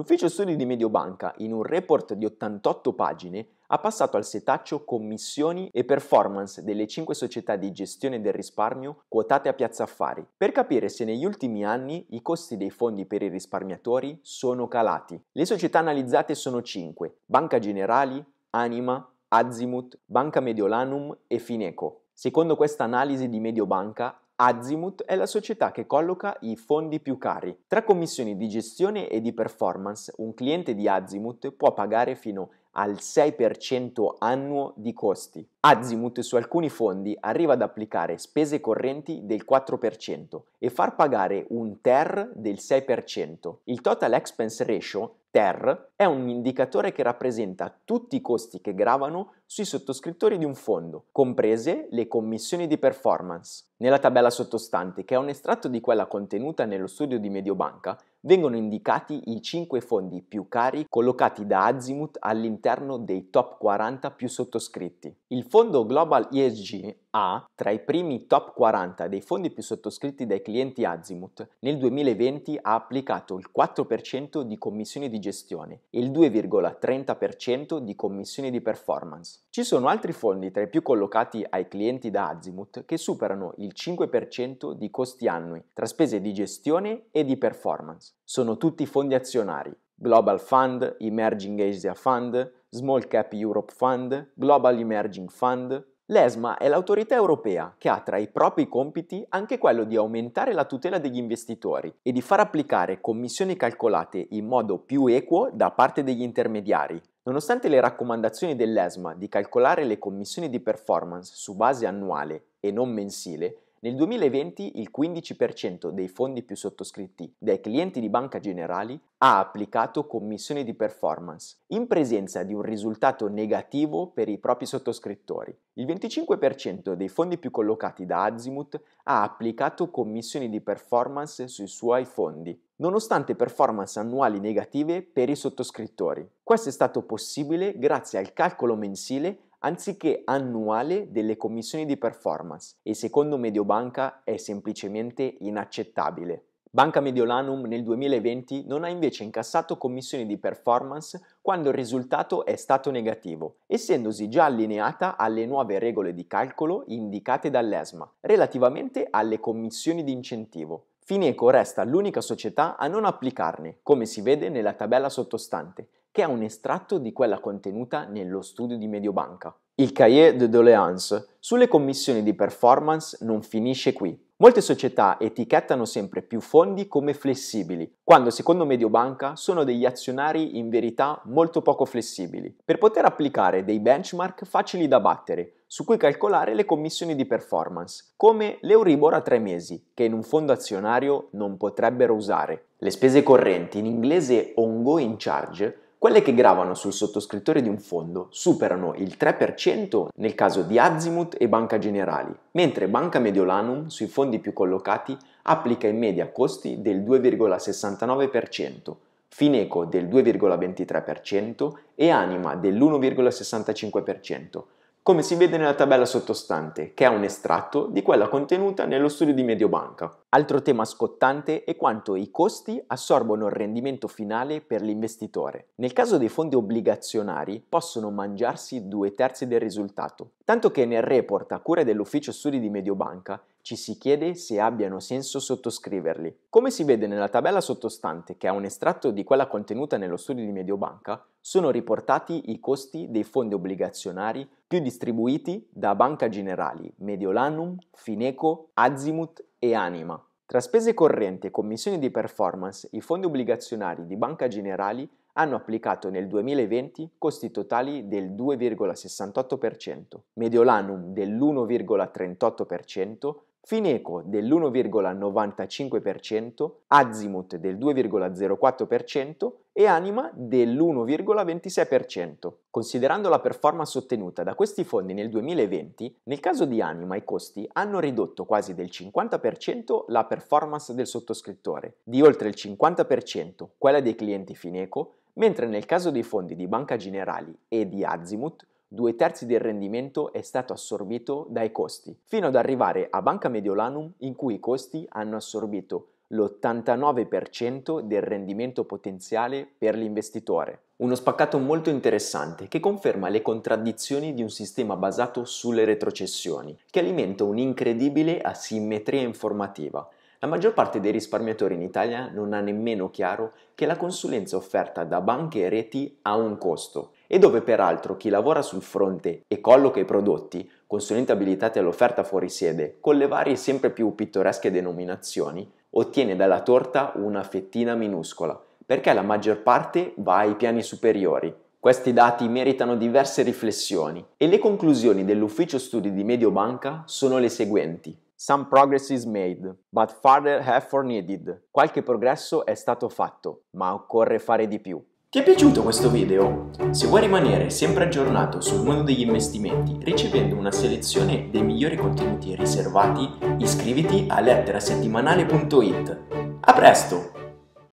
L'ufficio studi di Mediobanca, in un report di 88 pagine, ha passato al setaccio commissioni e performance delle 5 società di gestione del risparmio quotate a Piazza Affari, per capire se negli ultimi anni i costi dei fondi per i risparmiatori sono calati. Le società analizzate sono 5: Banca Generali, Anima, Azimut, Banca Mediolanum e Fineco. Secondo questa analisi di Mediobanca, Azimut è la società che colloca i fondi più cari. Tra commissioni di gestione e di performance, un cliente di Azimut può pagare fino a al 6% annuo di costi. Azimut su alcuni fondi arriva ad applicare spese correnti del 4% e far pagare un TER del 6%. Il Total Expense Ratio, TER, è un indicatore che rappresenta tutti i costi che gravano sui sottoscrittori di un fondo, comprese le commissioni di performance. Nella tabella sottostante, che è un estratto di quella contenuta nello studio di Mediobanca, vengono indicati i 5 fondi più cari collocati da Azimut all'interno dei top 40 più sottoscritti. Il fondo Global ESG ha tra i primi top 40 dei fondi più sottoscritti dai clienti Azimut, nel 2020 ha applicato il 4% di commissioni di gestione e il 2,30% di commissioni di performance. Ci sono altri fondi tra i più collocati ai clienti da Azimut che superano il 5% di costi annui tra spese di gestione e di performance. Sono tutti fondi azionari, Global Fund, Emerging Asia Fund, Small Cap Europe Fund, Global Emerging Fund, L'ESMA è l'autorità europea che ha tra i propri compiti anche quello di aumentare la tutela degli investitori e di far applicare commissioni calcolate in modo più equo da parte degli intermediari. Nonostante le raccomandazioni dell'ESMA di calcolare le commissioni di performance su base annuale e non mensile, nel 2020 il 15% dei fondi più sottoscritti dai clienti di Banca Generali ha applicato commissioni di performance in presenza di un risultato negativo per i propri sottoscrittori. Il 25% dei fondi più collocati da Azimut ha applicato commissioni di performance sui suoi fondi, nonostante performance annuali negative per i sottoscrittori. Questo è stato possibile grazie al calcolo mensile anziché annuale delle commissioni di performance e secondo Mediobanca è semplicemente inaccettabile. Banca Mediolanum nel 2020 non ha invece incassato commissioni di performance quando il risultato è stato negativo, essendosi già allineata alle nuove regole di calcolo indicate dall'ESMA relativamente alle commissioni di incentivo. Fineco resta l'unica società a non applicarne, come si vede nella tabella sottostante, che è un estratto di quella contenuta nello studio di Mediobanca. Il cahier de doléances sulle commissioni di performance non finisce qui. Molte società etichettano sempre più fondi come flessibili, quando secondo Mediobanca sono degli azionari in verità molto poco flessibili, per poter applicare dei benchmark facili da battere, su cui calcolare le commissioni di performance, come l'Euribor a tre mesi, che in un fondo azionario non potrebbero usare. Le spese correnti, in inglese ongoing charge, quelle che gravano sul sottoscrittore di un fondo superano il 3% nel caso di Azimut e Banca Generali, mentre Banca Mediolanum sui fondi più collocati applica in media costi del 2,69%, Fineco del 2,23% e Anima dell'1,65%, come si vede nella tabella sottostante, che è un estratto di quella contenuta nello studio di Mediobanca. Altro tema scottante è quanto i costi assorbono il rendimento finale per l'investitore. Nel caso dei fondi obbligazionari possono mangiarsi due terzi del risultato, tanto che nel report a cura dell'ufficio studi di Mediobanca ci si chiede se abbiano senso sottoscriverli. Come si vede nella tabella sottostante, che è un estratto di quella contenuta nello studio di Mediobanca, sono riportati i costi dei fondi obbligazionari più distribuiti da Banca Generali, Mediolanum, Fineco, Azimut e Anima. Tra spese correnti e commissioni di performance, i fondi obbligazionari di Banca Generali hanno applicato nel 2020 costi totali del 2,68%, Mediolanum dell'1,38%, Fineco dell'1,95%, Azimut del 2,04% e Anima dell'1,26%. Considerando la performance ottenuta da questi fondi nel 2020, nel caso di Anima i costi hanno ridotto quasi del 50% la performance del sottoscrittore, di oltre il 50% quella dei clienti Fineco, mentre nel caso dei fondi di Banca Generali e di Azimut due terzi del rendimento è stato assorbito dai costi, fino ad arrivare a Banca Mediolanum in cui i costi hanno assorbito l'89% del rendimento potenziale per l'investitore. Uno spaccato molto interessante che conferma le contraddizioni di un sistema basato sulle retrocessioni, che alimenta un'incredibile asimmetria informativa. La maggior parte dei risparmiatori in Italia non ha nemmeno chiaro che la consulenza offerta da banche e reti ha un costo e dove peraltro chi lavora sul fronte e colloca i prodotti, consulenti abilitati all'offerta fuori sede, con le varie sempre più pittoresche denominazioni, ottiene dalla torta una fettina minuscola, perché la maggior parte va ai piani superiori. Questi dati meritano diverse riflessioni e le conclusioni dell'ufficio studi di Mediobanca sono le seguenti. Some progress is made, but further effort needed. Qualche progresso è stato fatto, ma occorre fare di più. Ti è piaciuto questo video? Se vuoi rimanere sempre aggiornato sul mondo degli investimenti ricevendo una selezione dei migliori contenuti riservati, iscriviti a letterasettimanale.it. A presto!